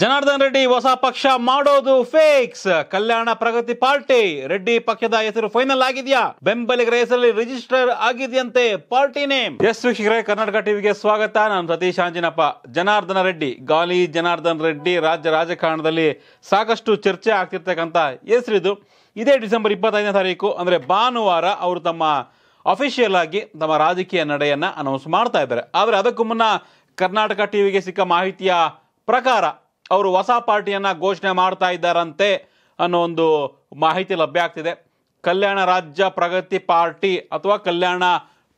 ಜನಾರ್ದನ್ ರೆಡ್ಡಿ ಹೊಸ ಪಕ್ಷ ಮಾಡೋದು ಫೇಕ್ಸ್ ಕಲ್ಯಾಣ ಪ್ರಗತಿ ಪಾರ್ಟಿ ರೆಡ್ಡಿ ಪಕ್ಷದ ಹೆಸರು ಫೈನಲ್ ಆಗಿದೆಯಾ ಬೆಂಬಲಿಗರ ಹೆಸರಲ್ಲಿ ರಿಜಿಸ್ಟರ್ ಆಗಿದೆಯಂತೆ ಪಾರ್ಟಿ ನೇಮ್ ಎಸ್ ವೀಕ್ಷಕರೇ ಕರ್ನಾಟಕ ಟಿವಿಗೆ ಸ್ವಾಗತ ನಾನು ಸತೀಶ್ ಆಂಜಿನಪ್ಪ ಜನಾರ್ದನ ರೆಡ್ಡಿ ಗಾಲಿ ಜನಾರ್ದನ್ ರೆಡ್ಡಿ ರಾಜ್ಯ ರಾಜಕಾರಣದಲ್ಲಿ ಸಾಕಷ್ಟು ಚರ್ಚೆ ಆಗ್ತಿರ್ತಕ್ಕಂತ ಹೆಸರಿದು ಇದೇ ಡಿಸೆಂಬರ್ ಇಪ್ಪತ್ತೈದನೇ ತಾರೀಕು ಅಂದ್ರೆ ಭಾನುವಾರ ಅವರು ತಮ್ಮ ಅಫಿಷಿಯಲ್ ಆಗಿ ತಮ್ಮ ರಾಜಕೀಯ ನಡೆಯನ್ನ ಅನೌನ್ಸ್ ಮಾಡ್ತಾ ಇದ್ದಾರೆ ಆದರೆ ಅದಕ್ಕೂ ಮುನ್ನ ಕರ್ನಾಟಕ ಟಿವಿಗೆ ಸಿಕ್ಕ ಮಾಹಿತಿಯ ಪ್ರಕಾರ ಅವರು ಹೊಸ ಪಾರ್ಟಿಯನ್ನು ಘೋಷಣೆ ಮಾಡ್ತಾ ಇದ್ದಾರಂತೆ ಅನ್ನೋ ಒಂದು ಮಾಹಿತಿ ಲಭ್ಯ ಆಗ್ತಿದೆ ಕಲ್ಯಾಣ ರಾಜ್ಯ ಪ್ರಗತಿ ಪಾರ್ಟಿ ಅಥವಾ ಕಲ್ಯಾಣ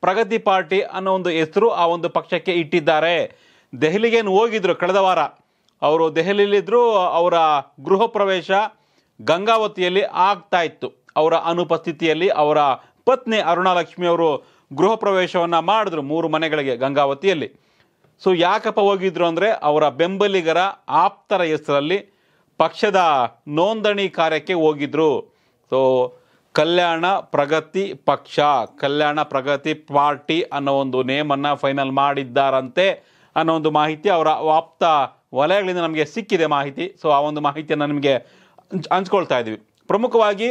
ಪ್ರಗತಿ ಪಾರ್ಟಿ ಅನ್ನೋ ಒಂದು ಹೆಸರು ಆ ಒಂದು ಪಕ್ಷಕ್ಕೆ ಇಟ್ಟಿದ್ದಾರೆ ದೆಹಲಿಗೇನು ಹೋಗಿದ್ರು ಕಳೆದ ವಾರ ಅವರು ದೆಹಲಿಯಲ್ಲಿದ್ದರೂ ಅವರ ಗೃಹ ಪ್ರವೇಶ ಗಂಗಾವತಿಯಲ್ಲಿ ಆಗ್ತಾ ಇತ್ತು ಅವರ ಅನುಪಸ್ಥಿತಿಯಲ್ಲಿ ಅವರ ಪತ್ನಿ ಅರುಣಾಲಕ್ಷ್ಮಿ ಅವರು ಗೃಹ ಪ್ರವೇಶವನ್ನು ಮಾಡಿದ್ರು ಮೂರು ಮನೆಗಳಿಗೆ ಗಂಗಾವತಿಯಲ್ಲಿ ಸೊ ಯಾಕಪ್ಪ ಹೋಗಿದ್ರು ಅಂದರೆ ಅವರ ಬೆಂಬಲಿಗರ ಆಪ್ತರ ಹೆಸರಲ್ಲಿ ಪಕ್ಷದ ನೋಂದಣಿ ಕಾರ್ಯಕ್ಕೆ ಹೋಗಿದ್ರು ಸೊ ಕಲ್ಯಾಣ ಪ್ರಗತಿ ಪಕ್ಷ ಕಲ್ಯಾಣ ಪ್ರಗತಿ ಪಾರ್ಟಿ ಅನ್ನೋ ಒಂದು ನೇಮನ್ನು ಫೈನಲ್ ಮಾಡಿದ್ದಾರಂತೆ ಅನ್ನೋ ಒಂದು ಮಾಹಿತಿ ಅವರ ಆಪ್ತ ವಲಯಗಳಿಂದ ನಮಗೆ ಸಿಕ್ಕಿದೆ ಮಾಹಿತಿ ಸೊ ಆ ಒಂದು ಮಾಹಿತಿಯನ್ನು ನಿಮಗೆ ಹಂಚ್ಕೊಳ್ತಾ ಇದ್ದೀವಿ ಪ್ರಮುಖವಾಗಿ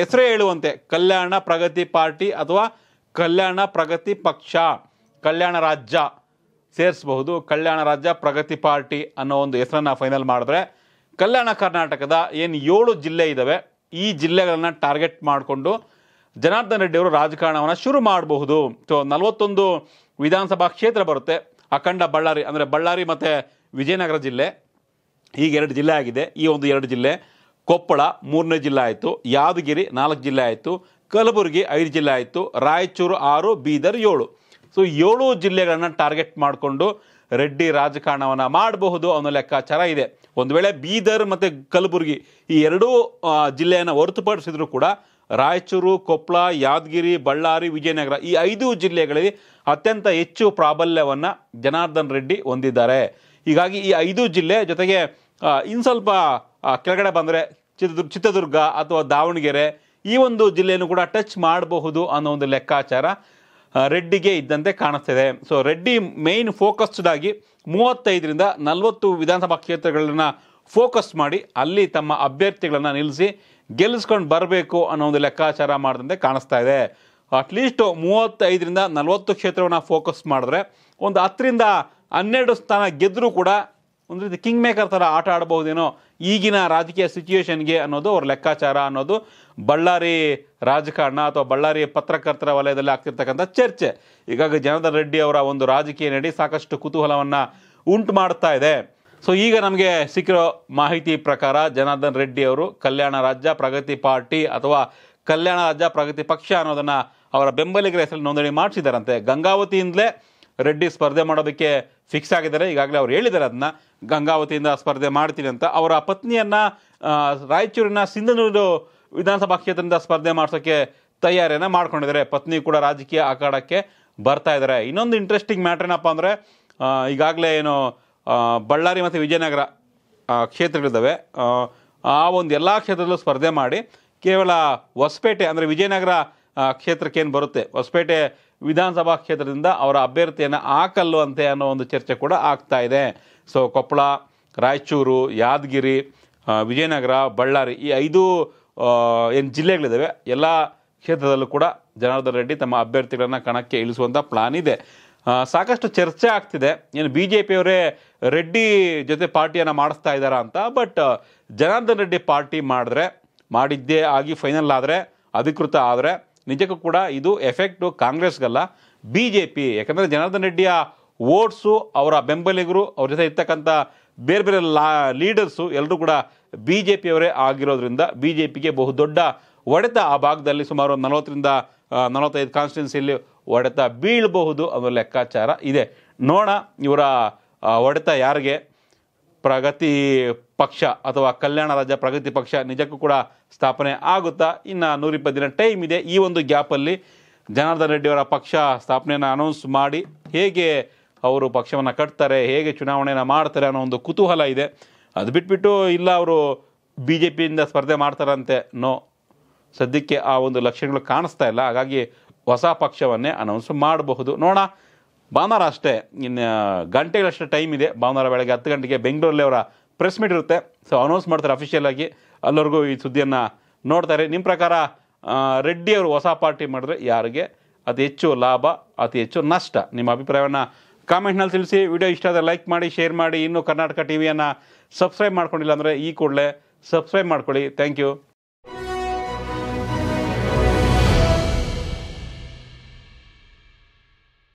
ಹೆಸರೇ ಹೇಳುವಂತೆ ಕಲ್ಯಾಣ ಪ್ರಗತಿ ಪಾರ್ಟಿ ಅಥವಾ ಕಲ್ಯಾಣ ಪ್ರಗತಿ ಪಕ್ಷ ಕಲ್ಯಾಣ ರಾಜ್ಯ ಸೇರಿಸಬಹುದು ಕಲ್ಯಾಣ ರಾಜ್ಯ ಪ್ರಗತಿ ಪಾರ್ಟಿ ಅನ್ನೋ ಒಂದು ಹೆಸರನ್ನು ಫೈನಲ್ ಮಾಡಿದ್ರೆ ಕಲ್ಯಾಣ ಕರ್ನಾಟಕದ ಏನು ಏಳು ಜಿಲ್ಲೆ ಇದ್ದಾವೆ ಈ ಜಿಲ್ಲೆಗಳನ್ನು ಟಾರ್ಗೆಟ್ ಮಾಡಿಕೊಂಡು ಜನಾರ್ದನ್ ಅವರು ರಾಜಕಾರಣವನ್ನು ಶುರು ಮಾಡಬಹುದು ಸೊ ನಲವತ್ತೊಂದು ವಿಧಾನಸಭಾ ಕ್ಷೇತ್ರ ಬರುತ್ತೆ ಅಖಂಡ ಬಳ್ಳಾರಿ ಅಂದರೆ ಬಳ್ಳಾರಿ ಮತ್ತು ವಿಜಯನಗರ ಜಿಲ್ಲೆ ಈಗ ಎರಡು ಜಿಲ್ಲೆ ಆಗಿದೆ ಈ ಒಂದು ಎರಡು ಜಿಲ್ಲೆ ಕೊಪ್ಪಳ ಮೂರನೇ ಜಿಲ್ಲೆ ಆಯಿತು ಯಾದಗಿರಿ ನಾಲ್ಕು ಜಿಲ್ಲೆ ಆಯಿತು ಕಲಬುರಗಿ ಐದು ಜಿಲ್ಲೆ ಆಯಿತು ರಾಯಚೂರು ಆರು ಬೀದರ್ ಏಳು ಸೊ ಏಳು ಜಿಲ್ಲೆಗಳನ್ನು ಟಾರ್ಗೆಟ್ ಮಾಡಿಕೊಂಡು ರೆಡ್ಡಿ ರಾಜಕಾರಣವನ್ನು ಮಾಡಬಹುದು ಅನ್ನೋ ಲೆಕ್ಕಾಚಾರ ಇದೆ ಒಂದು ವೇಳೆ ಬೀದರ್ ಮತ್ತು ಕಲಬುರಗಿ ಈ ಎರಡೂ ಜಿಲ್ಲೆಯನ್ನು ಹೊರತುಪಡಿಸಿದ್ರು ಕೂಡ ರಾಯಚೂರು ಕೊಪ್ಪಳ ಯಾದಗಿರಿ ಬಳ್ಳಾರಿ ವಿಜಯನಗರ ಈ ಐದು ಜಿಲ್ಲೆಗಳಲ್ಲಿ ಅತ್ಯಂತ ಹೆಚ್ಚು ಪ್ರಾಬಲ್ಯವನ್ನು ಜನಾರ್ದನ್ ರೆಡ್ಡಿ ಹೊಂದಿದ್ದಾರೆ ಹೀಗಾಗಿ ಈ ಐದು ಜಿಲ್ಲೆ ಜೊತೆಗೆ ಇನ್ನು ಸ್ವಲ್ಪ ಕೆಳಗಡೆ ಬಂದರೆ ಚಿತ್ರದುರ್ಗ ಚಿತ್ರದುರ್ಗ ಅಥವಾ ದಾವಣಗೆರೆ ಈ ಒಂದು ಜಿಲ್ಲೆಯನ್ನು ಕೂಡ ಟಚ್ ಮಾಡಬಹುದು ಅನ್ನೋ ಒಂದು ಲೆಕ್ಕಾಚಾರ ರೆಡ್ಡಿಗೆ ಇದ್ದಂತೆ ಕಾಣಿಸ್ತಿದೆ ಸೊ ರೆಡ್ಡಿ ಮೇನ್ ಫೋಕಸ್ಡ್ ಆಗಿ ಮೂವತ್ತೈದರಿಂದ ನಲವತ್ತು ವಿಧಾನಸಭಾ ಕ್ಷೇತ್ರಗಳನ್ನು ಫೋಕಸ್ ಮಾಡಿ ಅಲ್ಲಿ ತಮ್ಮ ಅಭ್ಯರ್ಥಿಗಳನ್ನು ನಿಲ್ಲಿಸಿ ಗೆಲ್ಲಿಸ್ಕೊಂಡು ಬರಬೇಕು ಅನ್ನೋ ಒಂದು ಲೆಕ್ಕಾಚಾರ ಮಾಡಿದಂತೆ ಕಾಣಿಸ್ತಾ ಇದೆ ಅಟ್ಲೀಸ್ಟ್ ಮೂವತ್ತೈದರಿಂದ ನಲವತ್ತು ಕ್ಷೇತ್ರವನ್ನು ಫೋಕಸ್ ಮಾಡಿದ್ರೆ ಒಂದು ಹತ್ತರಿಂದ ಹನ್ನೆರಡು ಸ್ಥಾನ ಗೆದ್ದರೂ ಕೂಡ ಒಂದು ರೀತಿ ಕಿಂಗ್ ಮೇಕರ್ ಥರ ಆಟ ಆಡಬಹುದೇನೋ ಈಗಿನ ರಾಜಕೀಯ ಸಿಚುಯೇಷನ್ಗೆ ಅನ್ನೋದು ಅವ್ರ ಲೆಕ್ಕಾಚಾರ ಅನ್ನೋದು ಬಳ್ಳಾರಿ ರಾಜಕಾರಣ ಅಥವಾ ಬಳ್ಳಾರಿ ಪತ್ರಕರ್ತರ ವಲಯದಲ್ಲಿ ಆಗ್ತಿರ್ತಕ್ಕಂಥ ಚರ್ಚೆ ಈಗಾಗ ಜನಾರ್ದನ್ ರೆಡ್ಡಿ ಅವರ ಒಂದು ರಾಜಕೀಯ ನಡಿ ಸಾಕಷ್ಟು ಕುತೂಹಲವನ್ನು ಉಂಟು ಮಾಡ್ತಾ ಇದೆ ಸೊ ಈಗ ನಮಗೆ ಸಿಕ್ಕಿರೋ ಮಾಹಿತಿ ಪ್ರಕಾರ ಜನಾರ್ದನ್ ರೆಡ್ಡಿ ಅವರು ಕಲ್ಯಾಣ ರಾಜ್ಯ ಪ್ರಗತಿ ಪಾರ್ಟಿ ಅಥವಾ ಕಲ್ಯಾಣ ರಾಜ್ಯ ಪ್ರಗತಿ ಪಕ್ಷ ಅನ್ನೋದನ್ನು ಅವರ ಬೆಂಬಲಿಗರ ಹೆಸರಲ್ಲಿ ನೋಂದಣಿ ಮಾಡಿಸಿದಾರಂತೆ ಗಂಗಾವತಿಯಿಂದಲೇ ರೆಡ್ಡಿ ಸ್ಪರ್ಧೆ ಮಾಡೋದಕ್ಕೆ ಫಿಕ್ಸ್ ಆಗಿದ್ದಾರೆ ಈಗಾಗಲೇ ಅವ್ರು ಹೇಳಿದ್ದಾರೆ ಅದನ್ನ ಗಂಗಾವತಿಯಿಂದ ಸ್ಪರ್ಧೆ ಮಾಡ್ತೀನಿ ಅಂತ ಅವರ ಪತ್ನಿಯನ್ನ ರಾಯಚೂರಿನ ಸಿಂಧನೂರು ವಿಧಾನಸಭಾ ಕ್ಷೇತ್ರದಿಂದ ಸ್ಪರ್ಧೆ ಮಾಡಿಸೋಕ್ಕೆ ತಯಾರಿಯನ್ನು ಮಾಡ್ಕೊಂಡಿದ್ದಾರೆ ಪತ್ನಿ ಕೂಡ ರಾಜಕೀಯ ಅಖಾಡಕ್ಕೆ ಬರ್ತಾ ಇದ್ದಾರೆ ಇನ್ನೊಂದು ಇಂಟ್ರೆಸ್ಟಿಂಗ್ ಮ್ಯಾಟ್ರ್ ಏನಪ್ಪ ಅಂದರೆ ಈಗಾಗಲೇ ಏನು ಬಳ್ಳಾರಿ ಮತ್ತು ವಿಜಯನಗರ ಕ್ಷೇತ್ರಗಳಿದ್ದಾವೆ ಆ ಒಂದು ಎಲ್ಲ ಕ್ಷೇತ್ರದಲ್ಲೂ ಸ್ಪರ್ಧೆ ಮಾಡಿ ಕೇವಲ ಹೊಸಪೇಟೆ ಅಂದರೆ ವಿಜಯನಗರ ಕ್ಷೇತ್ರಕ್ಕೆ ಏನು ಬರುತ್ತೆ ಹೊಸಪೇಟೆ ವಿಧಾನಸಭಾ ಕ್ಷೇತ್ರದಿಂದ ಅವರ ಅಭ್ಯರ್ಥಿಯನ್ನು ಅಂತೆ ಅನ್ನೋ ಒಂದು ಚರ್ಚೆ ಕೂಡ ಆಗ್ತಾ ಇದೆ ಸೊ ಕೊಪ್ಪಳ ರಾಯಚೂರು ಯಾದಗಿರಿ ವಿಜಯನಗರ ಬಳ್ಳಾರಿ ಈ ಐದು ಏನು ಜಿಲ್ಲೆಗಳಿದ್ದಾವೆ ಎಲ್ಲ ಕ್ಷೇತ್ರದಲ್ಲೂ ಕೂಡ ಜನಾರ್ದನ್ ರೆಡ್ಡಿ ತಮ್ಮ ಅಭ್ಯರ್ಥಿಗಳನ್ನು ಕಣಕ್ಕೆ ಇಳಿಸುವಂಥ ಪ್ಲಾನ್ ಇದೆ ಸಾಕಷ್ಟು ಚರ್ಚೆ ಆಗ್ತಿದೆ ಏನು ಬಿ ಜೆ ಪಿಯವರೇ ರೆಡ್ಡಿ ಜೊತೆ ಪಾರ್ಟಿಯನ್ನು ಮಾಡಿಸ್ತಾ ಇದ್ದಾರಾ ಅಂತ ಬಟ್ ಜನಾರ್ದನ್ ರೆಡ್ಡಿ ಪಾರ್ಟಿ ಮಾಡಿದ್ರೆ ಮಾಡಿದ್ದೇ ಆಗಿ ಫೈನಲ್ ಆದರೆ ಅಧಿಕೃತ ಆದರೆ ನಿಜಕ್ಕೂ ಕೂಡ ಇದು ಎಫೆಕ್ಟು ಕಾಂಗ್ರೆಸ್ಗಲ್ಲ ಬಿ ಜೆ ಪಿ ಯಾಕಂದರೆ ಜನಾರ್ದನ್ ರೆಡ್ಡಿಯ ಓಟ್ಸು ಅವರ ಬೆಂಬಲಿಗರು ಅವ್ರ ಜೊತೆ ಇರ್ತಕ್ಕಂಥ ಬೇರೆ ಬೇರೆ ಲಾ ಲೀಡರ್ಸು ಎಲ್ಲರೂ ಕೂಡ ಬಿ ಜೆ ಪಿಯವರೇ ಆಗಿರೋದ್ರಿಂದ ಬಿ ಜೆ ಪಿಗೆ ಬಹುದೊಡ್ಡ ಒಡೆತ ಆ ಭಾಗದಲ್ಲಿ ಸುಮಾರು ನಲವತ್ತರಿಂದ ನಲವತ್ತೈದು ಕಾನ್ಸ್ಟಿಟ್ಯೂನ್ಸಿಯಲ್ಲಿ ಒಡೆತ ಬೀಳಬಹುದು ಅನ್ನೋ ಲೆಕ್ಕಾಚಾರ ಇದೆ ನೋಡೋಣ ಇವರ ಒಡೆತ ಯಾರಿಗೆ ಪ್ರಗತಿ ಪಕ್ಷ ಅಥವಾ ಕಲ್ಯಾಣ ರಾಜ್ಯ ಪ್ರಗತಿ ಪಕ್ಷ ನಿಜಕ್ಕೂ ಕೂಡ ಸ್ಥಾಪನೆ ಆಗುತ್ತಾ ಇನ್ನು ನೂರಿಪ್ಪತ್ತು ದಿನ ಟೈಮ್ ಇದೆ ಈ ಒಂದು ಗ್ಯಾಪಲ್ಲಿ ಜನಾರ್ದನ್ ರೆಡ್ಡಿಯವರ ಪಕ್ಷ ಸ್ಥಾಪನೆಯನ್ನು ಅನೌನ್ಸ್ ಮಾಡಿ ಹೇಗೆ ಅವರು ಪಕ್ಷವನ್ನು ಕಟ್ತಾರೆ ಹೇಗೆ ಚುನಾವಣೆಯನ್ನು ಮಾಡ್ತಾರೆ ಅನ್ನೋ ಒಂದು ಕುತೂಹಲ ಇದೆ ಅದು ಬಿಟ್ಬಿಟ್ಟು ಇಲ್ಲ ಅವರು ಬಿ ಜೆ ಪಿಯಿಂದ ಸ್ಪರ್ಧೆ ಮಾಡ್ತಾರಂತೆ ನೋ ಸದ್ಯಕ್ಕೆ ಆ ಒಂದು ಲಕ್ಷಣಗಳು ಕಾಣಿಸ್ತಾ ಇಲ್ಲ ಹಾಗಾಗಿ ಹೊಸ ಪಕ್ಷವನ್ನೇ ಅನೌನ್ಸ್ ಮಾಡಬಹುದು ನೋಡೋಣ ಭಾನುವಾರ ಅಷ್ಟೇ ಇನ್ನು ಗಂಟೆಗಳಷ್ಟೇ ಟೈಮ್ ಇದೆ ಭಾನುವಾರ ಬೆಳಗ್ಗೆ ಹತ್ತು ಗಂಟೆಗೆ ಬೆಂಗಳೂರಲ್ಲಿ ಅವರ ಪ್ರೆಸ್ ಮೀಟ್ ಇರುತ್ತೆ ಸೊ ಅನೌನ್ಸ್ ಮಾಡ್ತಾರೆ ಅಫಿಷಿಯಲ್ ಆಗಿ ಅಲ್ಲಿವರೆಗೂ ಈ ಸುದ್ದಿಯನ್ನು ನೋಡ್ತಾರೆ ನಿಮ್ಮ ಪ್ರಕಾರ ರೆಡ್ಡಿ ಅವರು ಹೊಸ ಪಾರ್ಟಿ ಮಾಡಿದ್ರೆ ಯಾರಿಗೆ ಅತಿ ಹೆಚ್ಚು ಲಾಭ ಅತಿ ಹೆಚ್ಚು ನಷ್ಟ ನಿಮ್ಮ ಅಭಿಪ್ರಾಯವನ್ನು ಕಾಮೆಂಟ್ನಲ್ಲಿ ತಿಳಿಸಿ ವಿಡಿಯೋ ಇಷ್ಟ ಆದರೆ ಲೈಕ್ ಮಾಡಿ ಶೇರ್ ಮಾಡಿ ಇನ್ನೂ ಕರ್ನಾಟಕ ಟಿ ವಿಯನ್ನು ಸಬ್ಸ್ಕ್ರೈಬ್ ಮಾಡ್ಕೊಂಡಿಲ್ಲ ಅಂದರೆ ಈ ಕೂಡಲೇ ಸಬ್ಸ್ಕ್ರೈಬ್ ಮಾಡ್ಕೊಳ್ಳಿ ಥ್ಯಾಂಕ್ ಯು